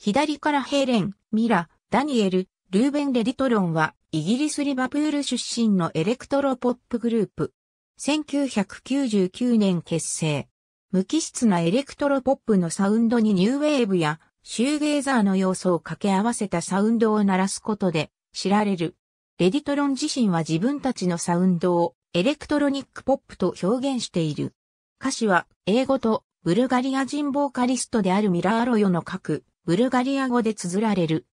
左からヘレン、ミラ、ダニエル、ルーベン・レディトロンは、イギリス・リバプール出身のエレクトロポップグループ。1999年結成。無機質なエレクトロポップのサウンドにニューウェーブやシューゲーザーの要素を掛け合わせたサウンドを鳴らすことで知られる。レディトロン自身は自分たちのサウンドをエレクトロニックポップと表現している。歌詞は英語とブルガリア人ボーカリストであるミラーロヨの書くブルガリア語で綴られる。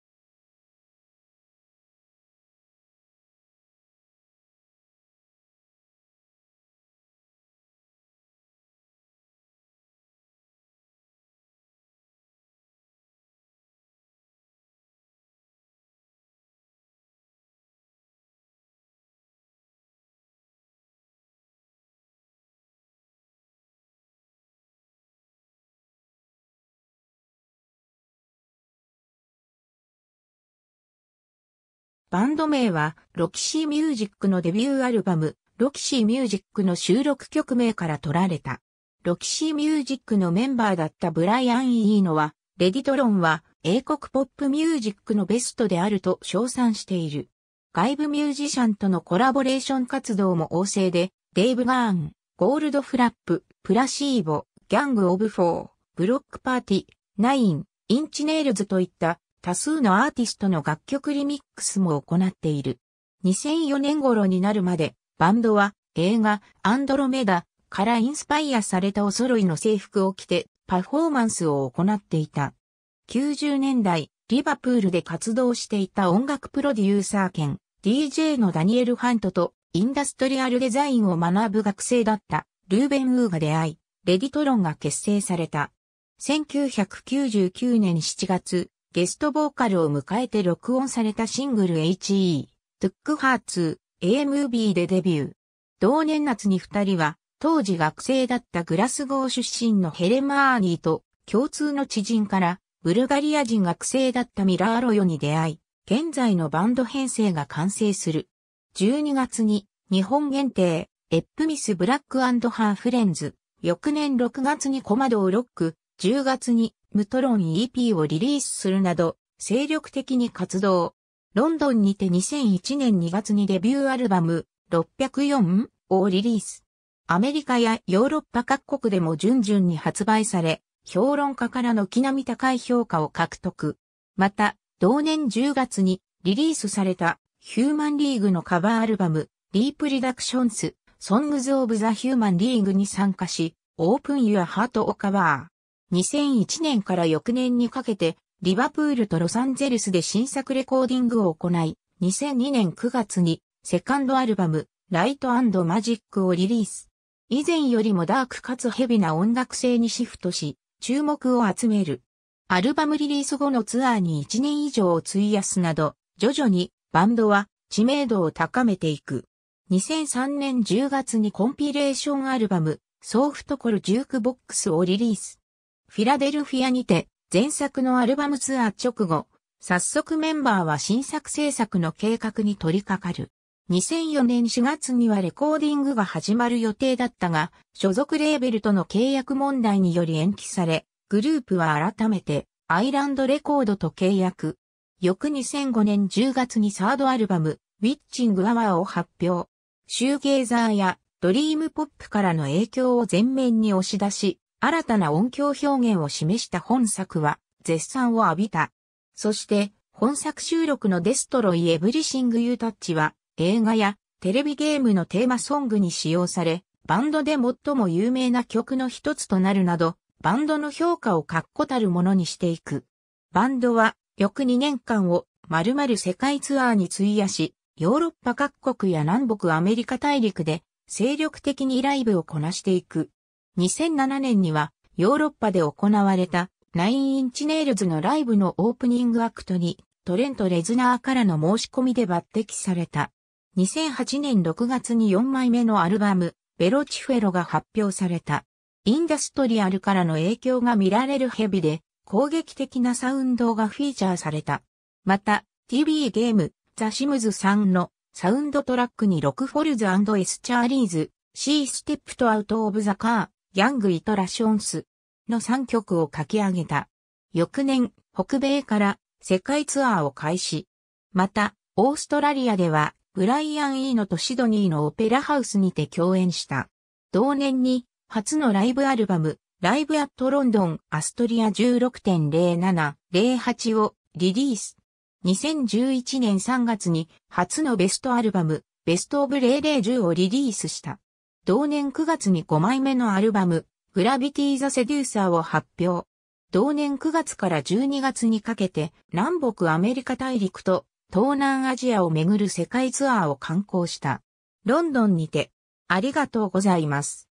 バンド名は、ロキシーミュージックのデビューアルバム、ロキシーミュージックの収録曲名から取られた。ロキシーミュージックのメンバーだったブライアン・イーノは、レディトロンは英国ポップミュージックのベストであると称賛している。外部ミュージシャンとのコラボレーション活動も旺盛で、デイブ・ガーン、ゴールド・フラップ、プラシーボ、ギャング・オブ・フォー、ブロック・パーティ、ナイン、インチネイルズといった多数のアーティストの楽曲リミックスも行っている。2004年頃になるまで、バンドは映画アンドロメダからインスパイアされたお揃いの制服を着てパフォーマンスを行っていた。90年代、リバプールで活動していた音楽プロデューサー兼 DJ のダニエル・ハントとインダストリアルデザインを学ぶ学生だったルーベン・ウーが出会い、レディトロンが結成された。1999年7月、ゲストボーカルを迎えて録音されたシングル HE、トゥックハーツ、A ムービーでデビュー。同年夏に二人は、当時学生だったグラスゴー出身のヘレマーニーと共通の知人から、ブルガリア人学生だったミラーロヨに出会い、現在のバンド編成が完成する。12月に、日本限定、エップミスブラックハーフレンズ。翌年6月にコマドをロック、10月にムトロン EP をリリースするなど、精力的に活動。ロンドンにて2001年2月にデビューアルバム 604? をリリース。アメリカやヨーロッパ各国でも順々に発売され、評論家からの気並み高い評価を獲得。また、同年10月にリリースされたヒューマンリーグのカバーアルバム、リープリダクションズ、ソングズ・オブ・ザ・ヒューマンリーグに参加し、オープン・ユア・ハートをカバー。2001年から翌年にかけて、リバプールとロサンゼルスで新作レコーディングを行い、2002年9月にセカンドアルバム、ライトマジックをリリース。以前よりもダークかつヘビな音楽性にシフトし、注目を集める。アルバムリリース後のツアーに1年以上を費やすなど、徐々にバンドは知名度を高めていく。2003年10月にコンピレーションアルバム、ソーフトコルジュークボックスをリリース。フィラデルフィアにて、前作のアルバムツアー直後、早速メンバーは新作制作の計画に取り掛かる。2004年4月にはレコーディングが始まる予定だったが、所属レーベルとの契約問題により延期され、グループは改めてアイランドレコードと契約。翌2005年10月にサードアルバム、ウィッチングアワーを発表。シューゲーザーやドリームポップからの影響を前面に押し出し、新たな音響表現を示した本作は絶賛を浴びた。そして本作収録のデストロイ・エブリシング・ユータッチは映画やテレビゲームのテーマソングに使用され、バンドで最も有名な曲の一つとなるなど、バンドの評価を確固たるものにしていく。バンドは翌2年間を丸々世界ツアーに費やし、ヨーロッパ各国や南北アメリカ大陸で精力的にライブをこなしていく。2007年にはヨーロッパで行われたナインインチネイルズのライブのオープニングアクトにトレント・レズナーからの申し込みで抜擢された。2008年6月に4枚目のアルバム、ベロチフェロが発表された。インダストリアルからの影響が見られるヘビで、攻撃的なサウンドがフィーチャーされた。また、TV ゲーム、ザ・シムズさんのサウンドトラックにロックフォルズエスチャーリーズ、シーステップとアウト・オブ・ザ・カー、ギャング・イトラ・ションスの3曲を書き上げた。翌年、北米から世界ツアーを開始。また、オーストラリアでは、ブライアン・イーノとシドニーのオペラハウスにて共演した。同年に、初のライブアルバム、ライブ・アット・ロンドン・アストリア16.07-08をリリース。2011年3月に初のベストアルバム、ベスト・オブ・0010をリリースした。同年9月に5枚目のアルバム、グラビティ・ザ・セデューサーを発表。同年9月から12月にかけて、南北アメリカ大陸と東南アジアを巡る世界ツアーを観光した。ロンドンにて、ありがとうございます。